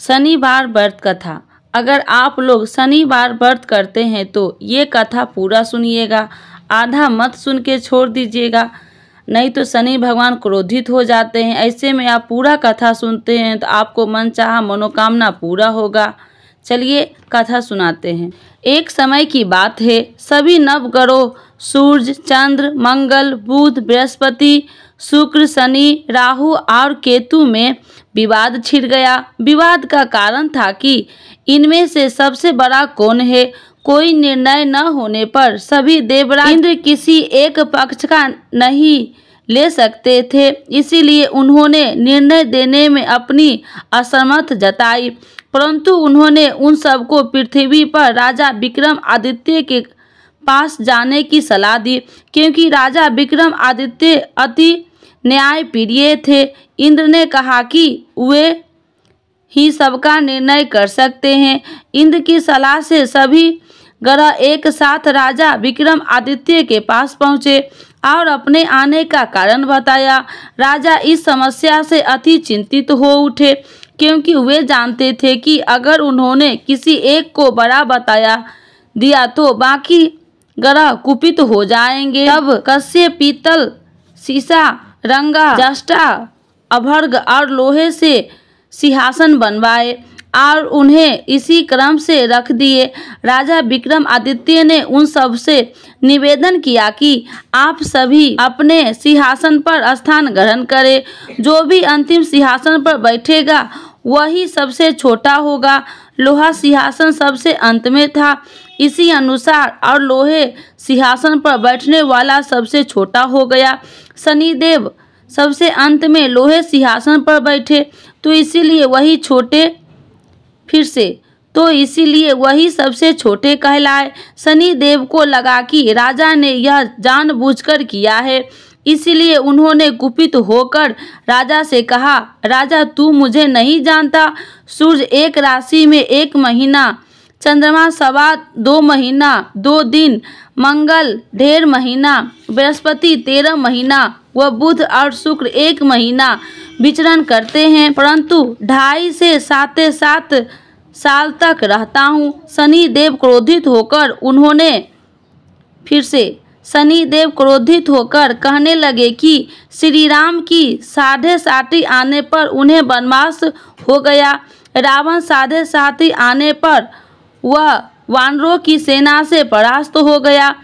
शनिवार व्रत कथा अगर आप लोग शनिवार व्रत करते हैं तो ये कथा पूरा सुनिएगा आधा मत सुन के छोड़ दीजिएगा नहीं तो शनि भगवान क्रोधित हो जाते हैं ऐसे में आप पूरा कथा सुनते हैं तो आपको मन चाह मनोकामना पूरा होगा चलिए कथा सुनाते हैं एक समय की बात है सभी नवग्रह सूर्य चंद्र मंगल बुध बृहस्पति शुक्र शनि राहु और केतु में विवाद छिड़ गया विवाद का कारण था कि इनमें से सबसे बड़ा कौन है कोई निर्णय न होने पर सभी देवराज इंद्र किसी एक पक्ष का नहीं ले सकते थे इसीलिए उन्होंने निर्णय देने में अपनी असमर्थ जताई परंतु उन्होंने उन सबको पृथ्वी पर राजा विक्रम आदित्य के पास जाने की सलाह दी क्योंकि राजा विक्रम आदित्य अति न्याय प्रिय थे इंद्र ने कहा कि वे ही सबका निर्णय कर सकते हैं इंद्र की सलाह से सभी ग्रह एक साथ राजा विक्रम आदित्य के पास पहुँचे और अपने आने का कारण बताया राजा इस समस्या से अति चिंतित हो उठे क्योंकि वे जानते थे कि अगर उन्होंने किसी एक को बड़ा बताया दिया तो बाकी ग्रह कुपित हो जाएंगे अब कश्य पीतल सीसा रंगा जस्टा अभर्ग और लोहे से सिंहासन बनवाए और उन्हें इसी क्रम से रख दिए राजा विक्रम आदित्य ने उन सब से निवेदन किया कि आप सभी अपने सिंहासन पर स्थान ग्रहण करें जो भी अंतिम सिंहासन पर बैठेगा वही सबसे छोटा होगा लोहा सिंहासन सबसे अंत में था इसी अनुसार और लोहे सिंहासन पर बैठने वाला सबसे छोटा हो गया शनिदेव सबसे अंत में लोहे सिंहासन पर बैठे तो इसीलिए वही छोटे फिर से तो इसीलिए वही सबसे छोटे कहलाए शनि देव को लगा कि राजा ने यह जानबूझकर किया है इसीलिए उन्होंने कुपित होकर राजा से कहा राजा तू मुझे नहीं जानता सूर्य एक राशि में एक महीना चंद्रमा सवा दो महीना दो दिन मंगल ढेर महीना बृहस्पति तेरह महीना व बुध और शुक्र एक महीना विचरण करते हैं परंतु ढाई से साते सात साल तक रहता हूँ शनि देव क्रोधित होकर उन्होंने फिर से शनि देव क्रोधित होकर कहने लगे कि श्री राम की साढ़े साथी आने पर उन्हें वनवास हो गया रावण साढ़े साथी आने पर वह वानरों की सेना से परास्त हो गया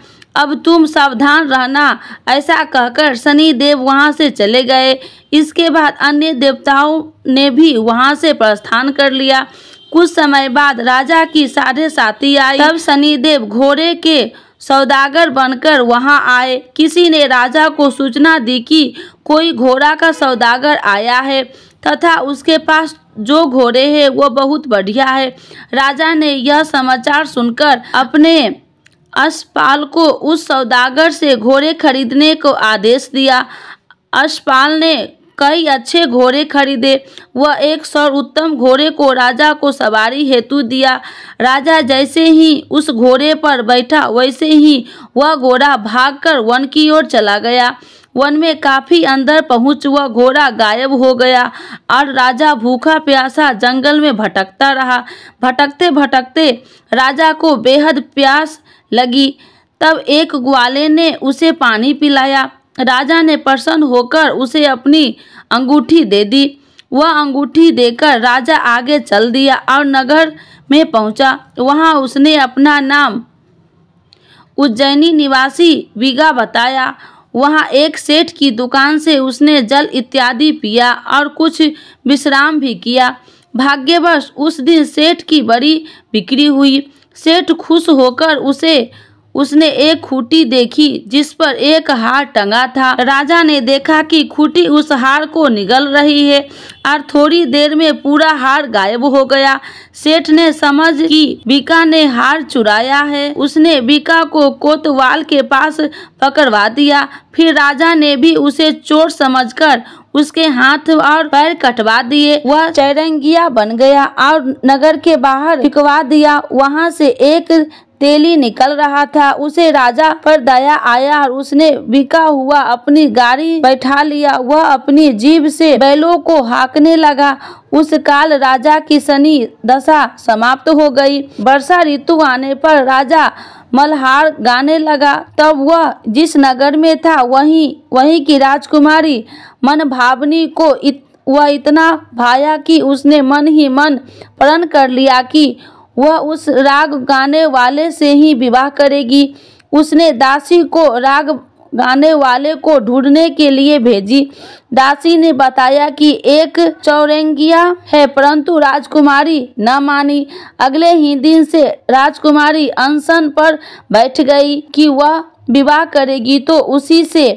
अब तुम सावधान रहना ऐसा कहकर शनि देव वहाँ से चले गए इसके बाद अन्य देवताओं ने भी वहाँ से प्रस्थान कर लिया कुछ समय बाद राजा की सारे साथी आई तब शनिदेव घोड़े के सौदागर बनकर वहां आए किसी ने राजा को सूचना दी कि कोई घोड़ा का सौदागर आया है तथा उसके पास जो घोड़े हैं वो बहुत बढ़िया है राजा ने यह समाचार सुनकर अपने अशपाल को उस सौदागर से घोड़े खरीदने को आदेश दिया अशपाल ने कई अच्छे घोड़े खरीदे वह एक उत्तम घोड़े को राजा को सवारी हेतु दिया राजा जैसे ही उस घोड़े पर बैठा वैसे ही वह घोड़ा भागकर वन की ओर चला गया वन में काफी अंदर पहुंच हुआ घोड़ा गायब हो गया और राजा भूखा प्यासा जंगल में भटकता रहा भटकते भटकते राजा को बेहद प्यास लगी तब एक ग्वाले ने उसे पानी पिलाया राजा ने प्रसन्न होकर उसे अपनी अंगूठी दे दी वह अंगूठी देकर राजा आगे चल दिया और नगर में पहुंचा वहां उसने अपना नाम उज्जैनी निवासी बीघा बताया वहाँ एक सेठ की दुकान से उसने जल इत्यादि पिया और कुछ विश्राम भी किया भाग्यवश उस दिन सेठ की बड़ी बिक्री हुई सेठ खुश होकर उसे उसने एक खूटी देखी जिस पर एक हार टंगा था राजा ने देखा कि खूटी उस हार को निगल रही है और थोड़ी देर में पूरा हार गायब हो गया सेठ ने समझ कि बीका ने हार चुराया है उसने बीका को कोतवाल के पास पकड़वा दिया फिर राजा ने भी उसे चोर समझकर उसके हाथ और पैर कटवा दिए वह चैरंगिया बन गया और नगर के बाहर फिकवा दिया वहाँ से एक तेली निकल रहा था उसे राजा पर दया आया और उसने बिका हुआ अपनी गाड़ी बैठा लिया वह अपनी जीभ से बैलों को हाकने लगा उस काल राजा की शनि दशा समाप्त हो गई वर्षा ऋतु आने पर राजा मल्हार गाने लगा तब वह जिस नगर में था वहीं वहीं की राजकुमारी मन भावनी को इत, वह इतना भाया कि उसने मन ही मन प्रण कर लिया कि वह उस राग गाने वाले से ही विवाह करेगी उसने दासी को राग गाने वाले को ढूंढने के लिए भेजी दासी ने बताया कि एक चौरंगिया है परंतु राजकुमारी न मानी अगले ही दिन से राजकुमारी अनशन पर बैठ गई कि वह विवाह करेगी तो उसी से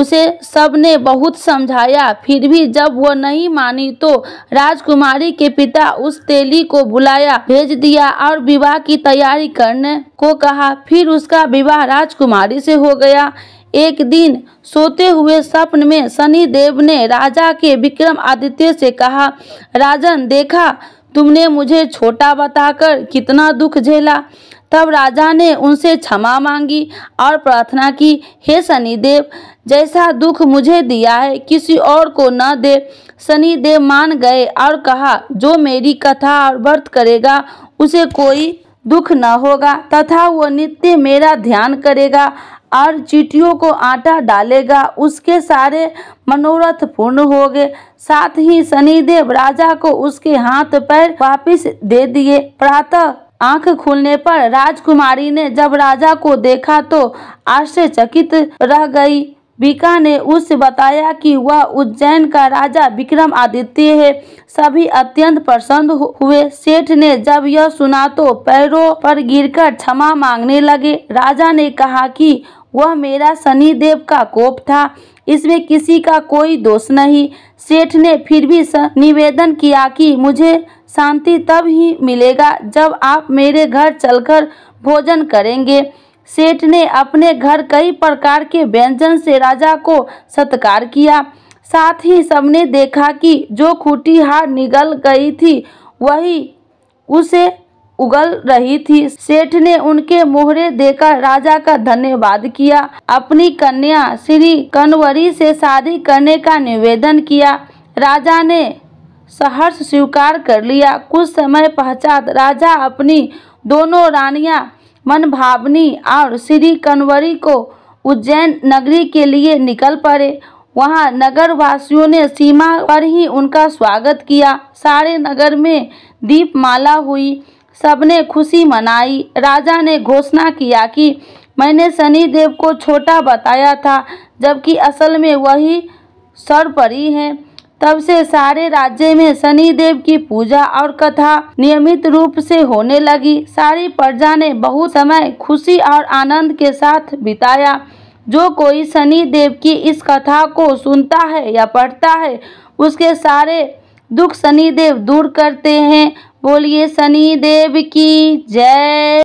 उसे सबने बहुत समझाया फिर भी जब वह नहीं मानी तो राजकुमारी के पिता उस तेली को बुलाया भेज दिया और विवाह की तैयारी करने को कहा फिर उसका विवाह राजकुमारी से हो गया एक दिन सोते हुए स्वप्न में शनि देव ने राजा के विक्रम आदित्य से कहा राजन देखा तुमने मुझे छोटा बताकर कितना दुख झेला तब राजा ने उनसे क्षमा मांगी और प्रार्थना की हे शनिदेव जैसा दुख मुझे दिया है किसी और को न दे सनी देव मान गए और कहा जो मेरी कथा और व्रत करेगा उसे कोई दुख न होगा तथा वह नित्य मेरा ध्यान करेगा और चीटियों को आटा डालेगा उसके सारे मनोरथ पूर्ण हो गए साथ ही शनिदेव राजा को उसके हाथ पैर वापस दे दिए प्रातः आंख खुलने पर राजकुमारी ने जब राजा को देखा तो आश्चर्यचकित रह गई बीका ने उससे बताया कि वह उज्जैन का राजा विक्रम आदित्य है सभी अत्यंत प्रसन्न हुए सेठ ने जब यह सुना तो पैरों पर गिरकर क्षमा मांगने लगे राजा ने कहा कि वह मेरा शनि देव का कोप था इसमें किसी का कोई दोष नहीं सेठ ने फिर भी निवेदन किया कि मुझे शांति तब ही मिलेगा जब आप मेरे घर चलकर भोजन करेंगे सेठ ने अपने घर कई प्रकार के व्यंजन से राजा को सत्कार किया साथ ही सबने देखा कि जो खूटी हार निगल गई थी वही उसे उगल रही थी सेठ ने उनके मोहरे देकर राजा का धन्यवाद किया अपनी कन्या श्री कनवरी से शादी करने का निवेदन किया राजा ने सहर्ष स्वीकार कर लिया कुछ समय पश्चात राजा अपनी दोनों रानियां मनभावनी और श्री कनवरी को उज्जैन नगरी के लिए निकल पड़े वहां नगर वासियों ने सीमा पर ही उनका स्वागत किया सारे नगर में दीपमाला हुई सबने खुशी मनाई राजा ने घोषणा किया कि मैंने शनिदेव को छोटा बताया था जबकि असल में वही परी हैं तब से सारे राज्य में शनि देव की पूजा और कथा नियमित रूप से होने लगी सारी प्रजा ने बहुत समय खुशी और आनंद के साथ बिताया जो कोई शनि देव की इस कथा को सुनता है या पढ़ता है उसके सारे दुख शनि देव दूर करते हैं बोलिए शनि देव की जय